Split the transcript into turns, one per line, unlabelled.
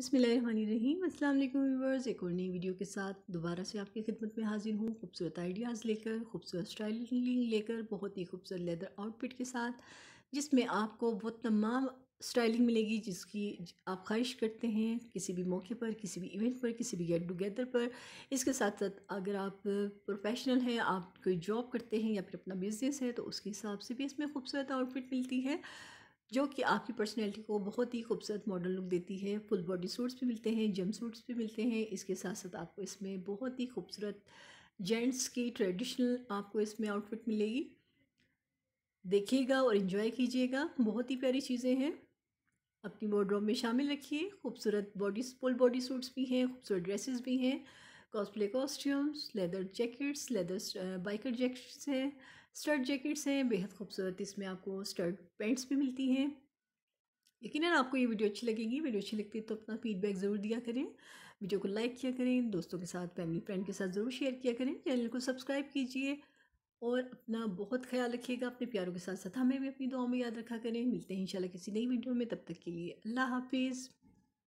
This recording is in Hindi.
बसमीम अस्सलाम वालेकुम व्यूवर्स एक और नई वीडियो के साथ दोबारा से आपकी खिदमत में हाजिर हूँ खूबसूरत आइडियाज़ लेकर खूबसूरत स्टाइलिंग लेकर बहुत ही खूबसूरत लेदर आउटफिट के साथ जिसमें आपको वो तमाम स्टाइलिंग मिलेगी जिसकी आप ख्वाहिश करते हैं किसी भी मौके पर किसी भी इवेंट पर किसी भी गेट टुगेदर पर इसके साथ साथ अगर आप प्रोफेशनल हैं आप कोई जॉब करते हैं या फिर अपना बिज़नेस है तो उसके हिसाब से भी इसमें खूबसूरत आउटफिट मिलती है जो कि आपकी पर्सनैलिटी को बहुत ही खूबसूरत मॉडर्न लुक देती है फुल बॉडी सूट्स भी मिलते हैं जम सूट्स भी मिलते हैं इसके साथ साथ आपको इसमें बहुत ही खूबसूरत जेंट्स की ट्रेडिशनल आपको इसमें आउटफिट मिलेगी देखिएगा और इन्जॉय कीजिएगा बहुत ही प्यारी चीज़ें हैं अपनी वॉर्ड्रॉप में शामिल रखिए खूबसूरत बॉडी फुल बॉडी सूट्स भी हैं खूबसूरत ड्रेसेस भी हैं cosplay costumes leather jackets leather biker jackets हैं स्टर्ट जैकेट्स हैं बेहद खूबसूरत इसमें आपको स्टर्ट पैंट्स भी मिलती हैं यकीन आपको ये वीडियो अच्छी लगेगी वीडियो अच्छी लगती है तो अपना फीडबैक ज़रूर दिया करें वीडियो को लाइक किया करें दोस्तों के साथ फैमिली फ्रेंड के साथ ज़रूर शेयर किया करें चैनल को सब्सक्राइब कीजिए और अपना बहुत ख्याल रखिएगा अपने प्यारों के साथ साथ हमें भी अपनी दुआ में याद रखा करें मिलते हैं इंशाल्लाह किसी नई वीडियो में तब तक के लिए अल्लाह हाफिज़